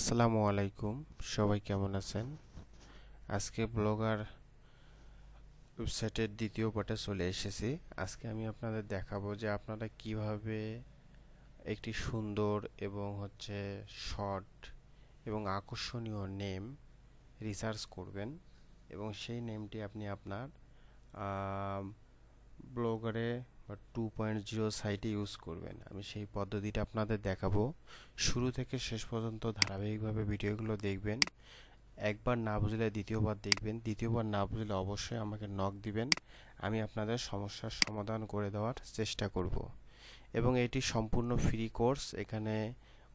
আসসালামু আলাইকুম সবাই কেমন আছেন আজকে ব্লগার ওয়েবসাইটের দ্বিতীয় পাটে চলে এসেছি আজকে আমি আপনাদের দেখাবো যে আপনারা কিভাবে একটি সুন্দর এবং হচ্ছে শর্ট এবং আকর্ষণীয় নেম রিসার্চ করবেন এবং সেই নেমটি আপনি আপনার ব্লগারে বা টু পয়েন্ট জিরো সাইটে ইউজ করবেন আমি সেই পদ্ধতিটা আপনাদের দেখাবো শুরু থেকে শেষ পর্যন্ত ধারাবাহিকভাবে ভিডিওগুলো দেখবেন একবার না বুঝলে দ্বিতীয়বার দেখবেন দ্বিতীয়বার না বুঝলে অবশ্যই আমাকে নক দিবেন আমি আপনাদের সমস্যার সমাধান করে দেওয়ার চেষ্টা করব এবং এটি সম্পূর্ণ ফ্রি কোর্স এখানে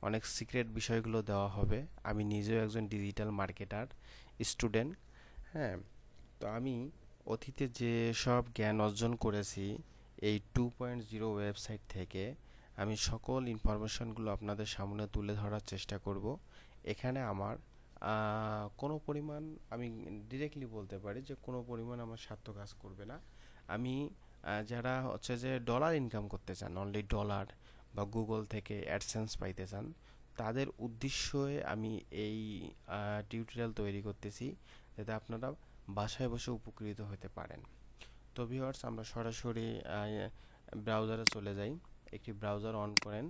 অনেক সিক্রেট বিষয়গুলো দেওয়া হবে আমি নিজেও একজন ডিজিটাল মার্কেটার স্টুডেন্ট হ্যাঁ তো আমি অতীতে যে সব জ্ঞান অর্জন করেছি এই টু পয়েন্ট জিরো ওয়েবসাইট থেকে আমি সকল ইনফরমেশনগুলো আপনাদের সামনে তুলে ধরার চেষ্টা করব এখানে আমার কোনো পরিমাণ আমি ডিরেক্টলি বলতে পারি যে কোনো পরিমাণ আমার স্বার্থ কাজ করবে না আমি যারা হচ্ছে যে ডলার ইনকাম করতে চান অনলি ডলার বা গুগল থেকে অ্যাডসেন্স পাইতে চান তাদের উদ্দেশ্যে আমি এই টিউটোরিয়াল তৈরি করতেছি যাতে আপনারা বাসায় বসে উপকৃত হতে পারেন তো ভিওয়ার্স আমরা সরাসরি ব্রাউজারে চলে যাই একটি ব্রাউজার অন করেন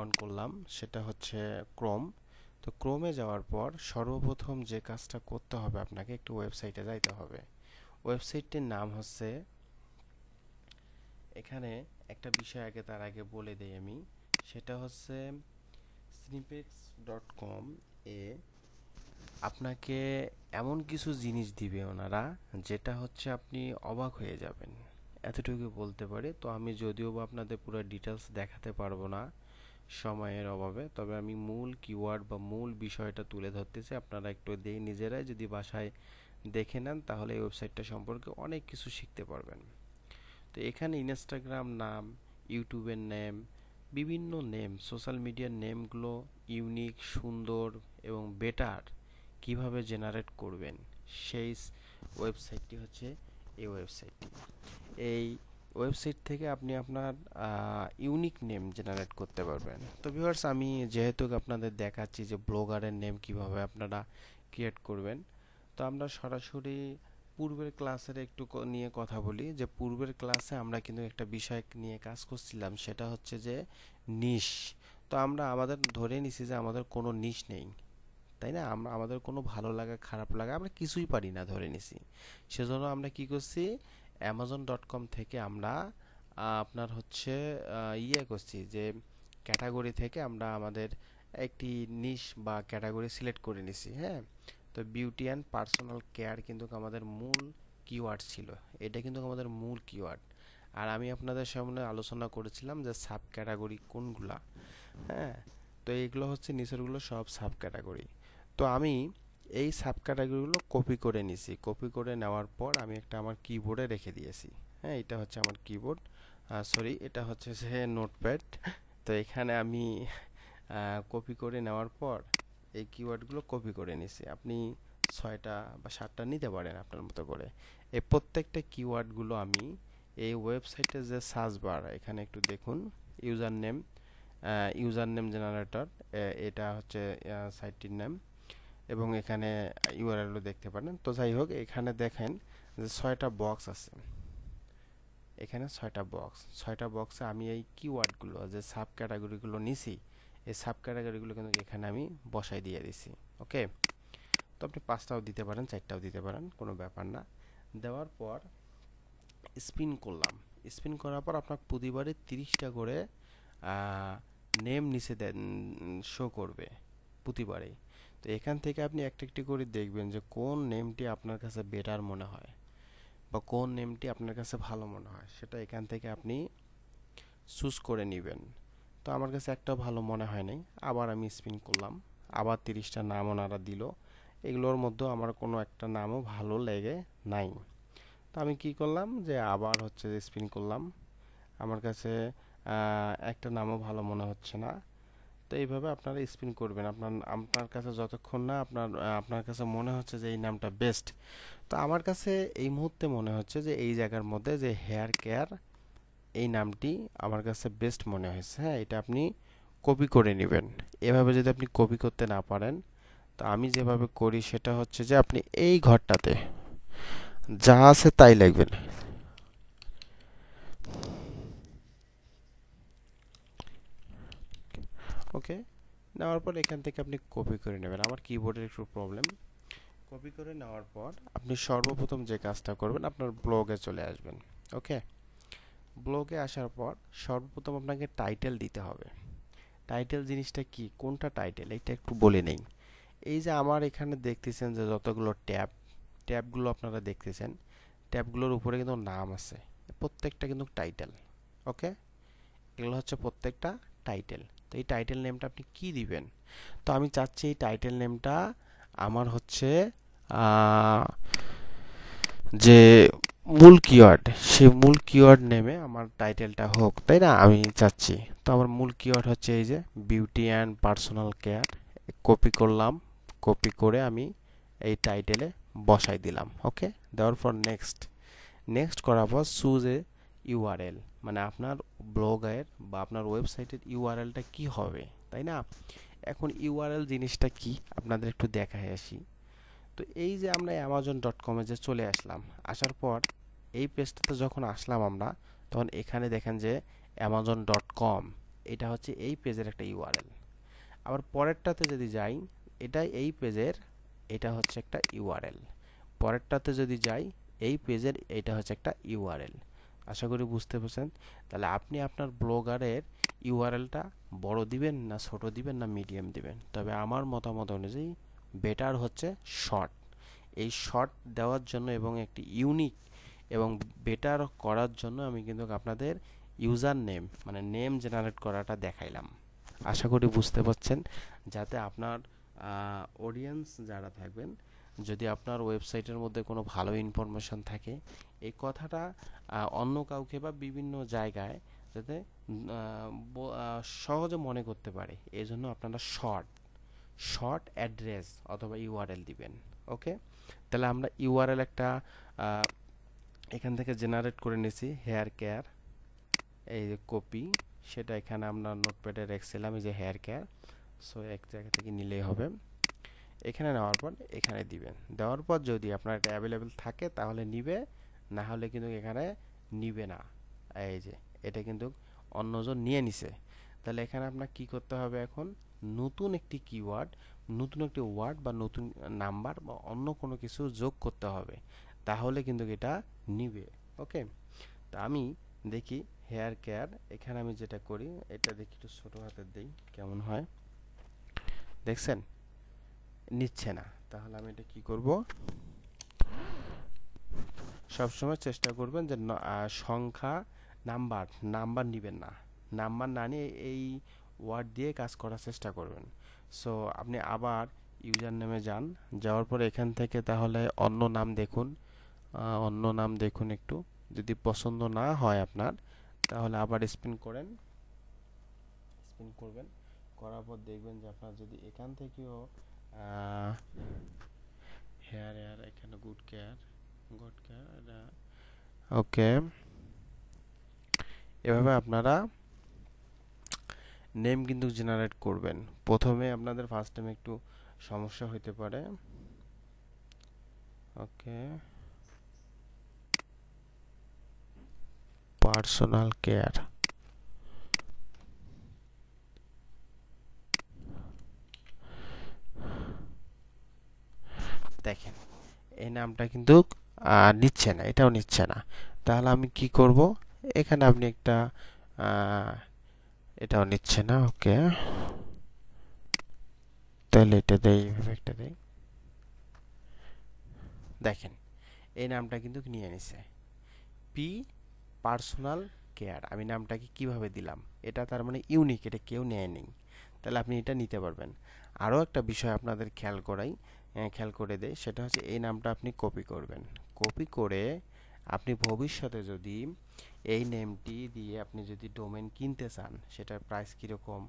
অন করলাম সেটা হচ্ছে ক্রোম তো ক্রোমে যাওয়ার পর সর্বপ্রথম যে কাজটা করতে হবে আপনাকে একটি ওয়েবসাইটে যাইতে হবে ওয়েবসাইটটির নাম হচ্ছে এখানে একটা বিষয় আগে তার আগে বলে দিই আমি সেটা হচ্ছে স্নিপেক্স ডট কম এ আপনাকে এমন কিছু জিনিস দিবে ওনারা যেটা হচ্ছে আপনি অবাক হয়ে যাবেন এতটুকু বলতে পারি তো আমি যদিও বা আপনাদের পুরো ডিটেলস দেখাতে পারবো না সময়ের অভাবে তবে আমি মূল কিওয়ার্ড বা মূল বিষয়টা তুলে ধরতেছি আপনারা একটু দেই নিজেরাই যদি বাসায় দেখে নেন তাহলে এই ওয়েবসাইটটা সম্পর্কে অনেক কিছু শিখতে পারবেন তো এখানে ইনস্টাগ্রাম নাম ইউটিউবের নেম বিভিন্ন নেম সোশ্যাল মিডিয়ার নেমগুলো ইউনিক সুন্দর এবং বেটার কিভাবে জেনারেট করবেন সেই ওয়েবসাইটটি হচ্ছে এই ওয়েবসাইটটি এই ওয়েবসাইট থেকে আপনি আপনার ইউনিক নেম জেনারেট করতে পারবেন তো ভিউয়ার্স আমি যেহেতু আপনাদের দেখাচ্ছি যে ব্লগারের নেম কিভাবে আপনারা ক্রিয়েট করবেন তো আমরা সরাসরি পূর্বের ক্লাসের একটু নিয়ে কথা বলি যে পূর্বের ক্লাসে আমরা কিন্তু একটা বিষয় নিয়ে কাজ করছিলাম সেটা হচ্ছে যে নিশ তো আমরা আমাদের ধরে নিছি যে আমাদের কোনো নিশ নেই তাই না আমরা আমাদের কোনো ভালো লাগা খারাপ লাগা আমরা কিছুই পারি না ধরে নিছি সেজন্য আমরা কি করছি অ্যামাজন ডট কম থেকে আমরা আপনার হচ্ছে ইয়ে করছি যে ক্যাটাগরি থেকে আমরা আমাদের একটি নিশ বা ক্যাটাগরি সিলেক্ট করে নিছি হ্যাঁ তো বিউটি অ্যান্ড পার্সোনাল কেয়ার কিন্তু আমাদের মূল কিওয়ার্ড ছিল এটা কিন্তু আমাদের মূল কিওয়ার্ড আর আমি আপনাদের সামনে আলোচনা করেছিলাম যে সাব ক্যাটাগরি কোনগুলা হ্যাঁ তো এইগুলো হচ্ছে নিচেরগুলো সব সাব ক্যাটাগরি তো আমি এই সাব ক্যাটাগরিগুলো কপি করে নিছি কপি করে নেওয়ার পর আমি একটা আমার কিবোর্ডে রেখে দিয়েছি হ্যাঁ এটা হচ্ছে আমার কিবোর্ড সরি এটা হচ্ছে সে নোটপ্যাড তো এখানে আমি কপি করে নেওয়ার পর এই কিওয়ার্ডগুলো কপি করে নিছি আপনি ছয়টা বা সাতটা নিতে পারেন আপনার মতো করে এই প্রত্যেকটা কিওয়ার্ডগুলো আমি এই ওয়েবসাইটে যে সার্চ বার এখানে একটু দেখুন user name user name generator এটা হচ্ছে সাইটটির নেম এবং এখানে ইউআরএলও দেখতে পারেন তো যাই হোক এখানে দেখেন যে ছয়টা বক্স আছে এখানে ছয়টা বক্স ছয়টা বক্সে আমি এই কিওয়ার্ডগুলো যে সাব ক্যাটাগরিগুলো নিছি এই সাব ক্যাটাগরিগুলো কিন্তু এখানে আমি বসাই দিয়ে দিছি ওকে তো আপনি পাঁচটাও দিতে পারেন চারটাও দিতে পারেন কোনো ব্যাপার না দেওয়ার পর স্পিন করলাম স্পিন করার পর আপনার প্রতিবারে তিরিশটা করে নেম নিচে শো করবে প্রতিবারেই তো এখান থেকে আপনি একটা একটি করে দেখবেন যে কোন নেমটি আপনার কাছে বেটার মনে হয় বা কোন নেমটি আপনার কাছে ভালো মনে হয় সেটা এখান থেকে আপনি চুজ করে নেবেন তো আমার কাছে একটা ভালো মনে হয় নাই আবার আমি স্পিন করলাম আবার তিরিশটা নাম ওনারা দিল এগুলোর মধ্যে আমার কোনো একটা নামও ভালো লেগে নাই তো আমি কি করলাম যে আবার হচ্ছে স্পিন করলাম আমার কাছে একটা নামও ভালো মনে হচ্ছে না তো এইভাবে আপনারা স্পিন করবেন আপনার আপনার কাছে যতক্ষণ না আপনার আপনার কাছে মনে হচ্ছে যে এই নামটা বেস্ট তো আমার কাছে এই মুহূর্তে মনে হচ্ছে যে এই জায়গার মধ্যে যে হেয়ার কেয়ার এই নামটি আমার কাছে বেস্ট মনে হয়েছে হ্যাঁ এটা আপনি কপি করে নেবেন এভাবে যদি আপনি কপি করতে না পারেন তো আমি যেভাবে করি সেটা হচ্ছে যে আপনি এই ঘরটাতে যা আছে তাই লাগবেন ওকে নেওয়ার পর এখান থেকে আপনি কপি করে নেবেন আমার কিবোর্ডের একটু প্রবলেম কপি করে নেওয়ার পর আপনি সর্বপ্রথম যে কাজটা করবেন আপনার ব্লগে চলে আসবেন ওকে ব্লগে আসার পর সর্বপ্রথম আপনাকে টাইটেল দিতে হবে টাইটেল জিনিসটা কি কোনটা টাইটেল এটা একটু বলে নেই এই যে আমার এখানে দেখতেছেন যে যতগুলো ট্যাব ট্যাবগুলো আপনারা দেখতেছেন ট্যাবগুলোর উপরে কিন্তু নাম আছে প্রত্যেকটা কিন্তু টাইটেল ওকে এগুলো হচ্ছে প্রত্যেকটা টাইটেল তো এই টাইটেল নেমটা আপনি কি দিবেন তো আমি চাচ্ছি এই টাইটেল নেমটা আমার হচ্ছে যে মূল কিওয়ার্ড সেই মূল কিওয়ার্ড নেমে আমার টাইটেলটা হোক তাই না আমি চাচ্ছি তো আমার মূল কিওয়ার্ড হচ্ছে এই যে beauty and personal care copy করলাম কপি করে আমি এই টাইটেলে বসাই দিলাম ওকে দেওয়ার পর নেক্সট নেক্সট করার পর চুজ এ ইউআরএল মানে আপনার ব্লগের বা আপনার ওয়েবসাইটের ইউআরএলটা কি হবে তাই না এখন ইউআরএল জিনিসটা কি আপনাদের একটু দেখায় আসি তো এই যে আমরা অ্যামাজন ডট কমে যে চলে আসলাম আসার পর এই পেজটাতে যখন আসলাম আমরা তখন এখানে দেখেন যে অ্যামাজন ডট কম এটা হচ্ছে এই পেজের একটা ইউআরএল আবার পরেরটাতে যদি যাই এটা এই পেজের এটা হচ্ছে একটা ইউআরএল পরেরটাতে যদি যাই এই পেজের এটা হচ্ছে একটা ইউআরএল আশা করি বুঝতে পারছেন তাহলে আপনি আপনার ব্লগারের ইউআরএলটা বড় দিবেন না ছোট দিবেন না মিডিয়াম দিবেন তবে আমার মতামত অনুযায়ী বেটার হচ্ছে শর্ট এই শর্ট দেওয়ার জন্য এবং একটি ইউনিক এবং বেটার করার জন্য আমি কিন্তু আপনাদের ইউজার নেম মানে নেম জেনারেট করাটা দেখাইলাম আশা করি বুঝতে পারছেন যাতে আপনার অডিয়েন্স যারা থাকবেন যদি আপনার ওয়েবসাইটের মধ্যে কোনো ভালো ইনফরমেশন থাকে এই কথাটা অন্য কাউকে বা বিভিন্ন জায়গায় যাতে সহজে মনে করতে পারে এই জন্য আপনারা শর্ট শর্ট অ্যাড্রেস অথবা ইউআরএল দিবেন ওকে তাহলে আমরা ইউআরএল একটা এখান থেকে জেনারেট করে নিয়েছি হেয়ার কেয়ার এই যে কপি সেটা এখানে আমরা নোটপ্যাডে রেখেছিলাম এই যে হেয়ার কেয়ার সো এক জায়গা থেকে নিলেই হবে এখানে নেওয়ার পর এখানে দিবেন দেওয়ার পর যদি আপনার এটা অ্যাভেলেবেল থাকে তাহলে নিবে না হলে কিন্তু এখানে নিবে না এই যে এটা কিন্তু অন্যজন নিয়ে নিছে তাহলে এখানে আপনার কি করতে হবে এখন নতুন একটি কিওয়ার্ড নতুন একটি ওয়ার্ড বা নতুন নাম্বার বা অন্য কোনো কিছু যোগ করতে হবে তাহলে কিন্তু এটা নিবে ওকে তা আমি দেখি হেয়ার কেয়ার এখানে আমি যেটা করি এটা দেখি একটু ছোটো হাতের দিই কেমন হয় দেখছেন নিচ্ছে না তাহলে আমি এটা কি করব সময় চেষ্টা করবেন যে সংখ্যা নাম্বার নাম্বার নেবেন না নাম্বার না নিয়ে এই ওয়ার্ড দিয়ে কাজ করার চেষ্টা করবেন সো আপনি আবার ইউজার নেমে যান যাওয়ার পর এখান থেকে তাহলে অন্য নাম দেখুন অন্য নাম দেখুন একটু যদি পছন্দ না হয় আপনার তাহলে আবার স্পিন করেন স্পিন করবেন করার পর দেখবেন যে আপনার যদি এখান থেকেও uh, here here I can good care good care uh, okay এভাবে আপনারা নেম কিন্তু জেনারেট করবেন প্রথমে আপনাদের ফার্স্ট টাইম একটু সমস্যা হইতে পারে ওকে পার্সোনাল কেয়ার নামটা কিন্তু নিচ্ছে না এটাও নিচ্ছে না তাহলে আমি কি করব এখানে আপনি একটা এটাও নিচ্ছে না ওকে তাহলে এটা দেয় একটা দেয় দেখেন এই নামটা কিন্তু নিয়ে নিছে পি পার্সোনাল কেয়ার আমি নামটাকে কিভাবে দিলাম এটা তার মানে ইউনিক এটা কেউ নেয়নি তাহলে আপনি এটা নিতে পারবেন আরও একটা বিষয় আপনাদের খেয়াল করাই খেয়াল করে দেয় সেটা হচ্ছে এই নামটা আপনি কপি করবেন কপি করে আপনি ভবিষ্যতে যদি এই নেমটি দিয়ে আপনি যদি ডোমেন কিনতে চান সেটার প্রাইস কীরকম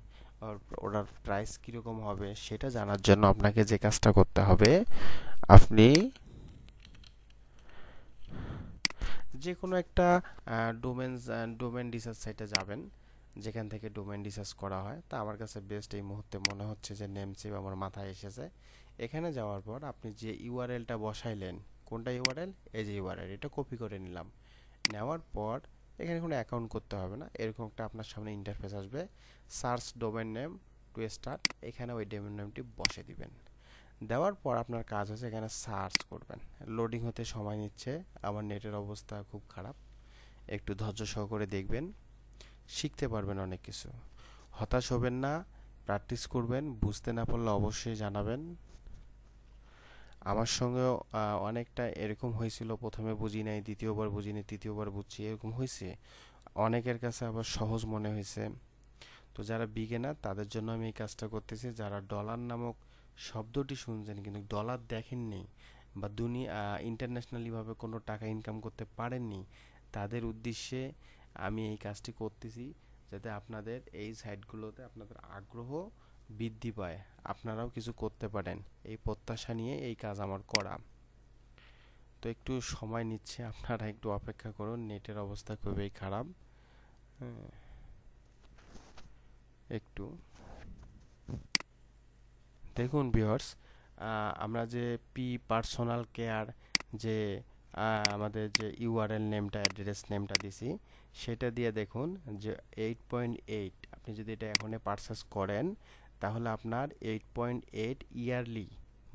ওটার প্রাইস কীরকম হবে সেটা জানার জন্য আপনাকে যে কাজটা করতে হবে আপনি যে কোনো একটা ডোমেন ডোমেন রিসার্চ সাইটে যাবেন যেখান থেকে ডোমেন রিসার্চ করা হয় তা আমার কাছে বেস্ট এই মুহূর্তে মনে হচ্ছে যে নেমসেভ আমার মাথায় এসেছে এখানে যাওয়ার পর আপনি যে ইউআরএলটা বসাইলেন কোনটা ইউআরএল এই যে ইউআরএল এটা কপি করে নিলাম নেওয়ার পর এখানে কোনো অ্যাকাউন্ট করতে হবে না এরকম একটা আপনার সামনে ইন্টারফেস আসবে search domain name two star এখানে ওই ডোমেন নেমটি বসে দিবেন দেওয়ার পর আপনার কাজ হচ্ছে এখানে সার্চ করবেন লোডিং হতে সময় নিচ্ছে আমার নেটের অবস্থা খুব খারাপ একটু ধৈর্য সহকারে দেখবেন শিখতে পারবেন অনেক কিছু হতাশ হবেন না প্র্যাকটিস করবেন বুঝতে না পারলে অবশ্যই জানাবেন আমার সঙ্গেও অনেকটা এরকম হয়েছিল প্রথমে বুঝি নাই দ্বিতীয়বার বুঝি নাই তৃতীয়বার বুঝছি এরকম হয়েছে অনেকের কাছে আবার সহজ মনে হয়েছে তো যারা বিগেনার তাদের জন্য আমি এই কাজটা করতেছি যারা ডলার নামক শব্দটি শুনছেন কিন্তু ডলার দেখেননি বা দুনিয়া ইন্টারন্যাশনালিভাবে কোনো টাকা ইনকাম করতে পারেননি তাদের উদ্দেশ্যে আমি এই কাজটি করতেছি যাতে আপনাদের এই সাইটগুলোতে আপনাদের আগ্রহ বৃদ্ধি পায় আপনারাও কিছু করতে পারেন এই প্রত্যাশা নিয়ে এই কাজ আমার করা তো একটু সময় নিচ্ছে আপনারা একটু অপেক্ষা করুন নেটের অবস্থা খুবই খারাপ হ্যাঁ, একটু দেখুন ভিওর্স আমরা যে পি পার্সোনাল কেয়ার যে আমাদের যে ইউআরএল নেমটা অ্যাড্রেস নেমটা দিছি সেটা দিয়ে দেখুন যে এইট পয়েন্ট এইট আপনি যদি এটা এখনই পার্সেস করেন তাহলে আপনার এইট পয়েন্ট এইট ইয়ারলি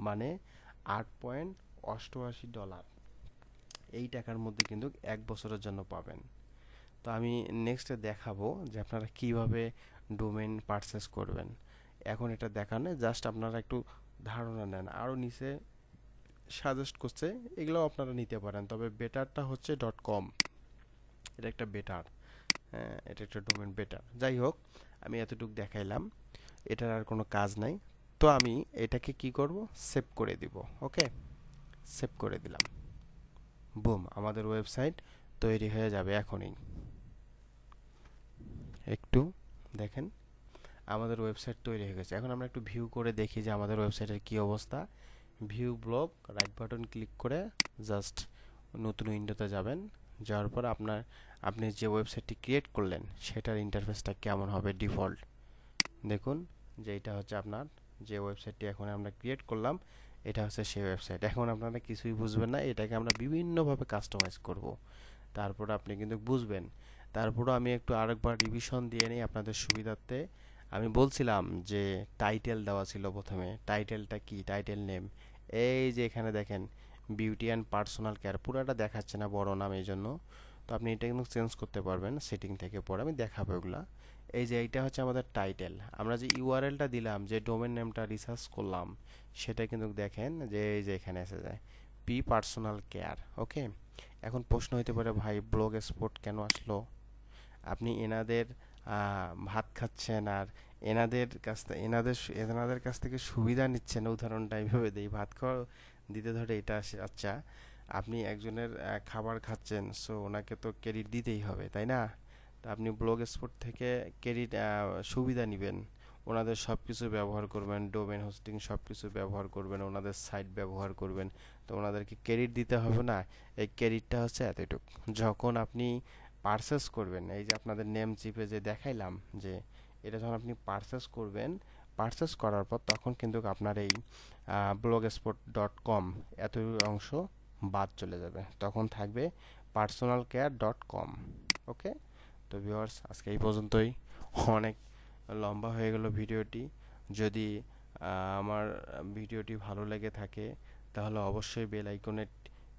মানে আট পয়েন্ট অষ্টআশি ডলার এই টাকার মধ্যে কিন্তু এক বছরের জন্য পাবেন তো আমি নেক্সটে দেখাবো যে আপনারা কিভাবে ডোমেন পারচেস করবেন এখন এটা নেই জাস্ট আপনারা একটু ধারণা নেন আরও নিচে সাজেস্ট করছে এগুলোও আপনারা নিতে পারেন তবে বেটারটা হচ্ছে ডট কম এটা একটা বেটার হ্যাঁ, এটা একটা ডোমেন বেটার যাই হোক আমি এতটুকু দেখাইলাম এটার আর কোনো কাজ নাই তো আমি এটাকে কি করব সেভ করে দিব ওকে সেভ করে দিলাম বুম আমাদের ওয়েবসাইট তৈরি হয়ে যাবে এখনই একটু দেখেন আমাদের ওয়েবসাইট তৈরি হয়ে গেছে এখন আমরা একটু ভিউ করে দেখি যে আমাদের ওয়েবসাইটের কি অবস্থা view blog right button click করে জাস্ট নতুন উইন্ডোতে যাবেন যাওয়ার পর আপনার আপনি যে ওয়েবসাইটটি ক্রিয়েট করলেন সেটার ইন্টারফেসটা কেমন হবে ডিফল্ট দেখুন যে এটা হচ্ছে আপনার যে ওয়েবসাইটটি এখন আমরা ক্রিয়েট করলাম এটা হচ্ছে সেই ওয়েবসাইট এখন আপনারা কিছুই বুঝবেন না এটাকে আমরা বিভিন্নভাবে কাস্টমাইজ করব তারপর আপনি কিন্তু বুঝবেন তারপরও আমি একটু আরেকবার রিভিশন দিয়ে নিই আপনাদের সুবিধার্থে আমি বলছিলাম যে টাইটেল দেওয়া ছিল প্রথমে টাইটেলটা কি টাইটেল নেম এই যে এখানে দেখেন বিউটি অ্যান্ড পার্সোনাল কেয়ার পুরোটা দেখাচ্ছে না বড় নাম এই জন্য তো আপনি এটা কিন্তু চেঞ্জ করতে পারবেন সেটিং থেকে পরে আমি দেখাবো ওগুলা এই যে এইটা হচ্ছে আমাদের টাইটেল আমরা যে ইউআরএলটা দিলাম যে ডোমেন নেমটা রিসার্চ করলাম সেটা কিন্তু দেখেন যে এই যে এখানে এসে যায় পি পার্সোনাল কেয়ার ওকে এখন প্রশ্ন হতে পারে ভাই ব্লগ স্পোর্ট কেন আসলো আপনি এনাদের ভাত খাচ্ছেন আর এনাদের কাছ থেকে এনাদের এনাদের কাছ থেকে সুবিধা নিচ্ছেন উদাহরণটা এইভাবে দেই ভাত খাওয়া দিতে ধরে এটা আসে আচ্ছা আপনি একজনের খাবার খাচ্ছেন সো ওনাকে তো ক্রেডিট দিতেই হবে তাই না আপনি ব্লগ স্পোর্ট থেকে ক্রেডিট সুবিধা নেবেন ওনাদের সব কিছু ব্যবহার করবেন ডোমেন হোস্টিং সব কিছু ব্যবহার করবেন ওনাদের সাইট ব্যবহার করবেন তো ওনাদেরকে ক্রেডিট দিতে হবে না এই ক্রেডিটটা হচ্ছে এতটুক যখন আপনি পারচেস করবেন এই যে আপনাদের নেম চিপে যে দেখাইলাম যে এটা যখন আপনি পারচেস করবেন পারচেস করার পর তখন কিন্তু আপনার এই ব্লগ স্পট ডট কম এত অংশ বাদ চলে যাবে তখন থাকবে personal care dot com okay তো ভিউয়ার্স আজকে এই পর্যন্তই অনেক লম্বা হয়ে গেল ভিডিওটি যদি আমার ভিডিওটি ভালো লেগে থাকে তাহলে অবশ্যই বেল আইকনে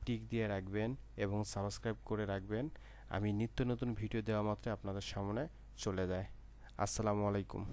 টিক দিয়ে রাখবেন এবং সাবস্ক্রাইব করে রাখবেন আমি নিত্য নতুন ভিডিও দেওয়া মাত্র আপনাদের সামনে চলে যায় আসসালামু আলাইকুম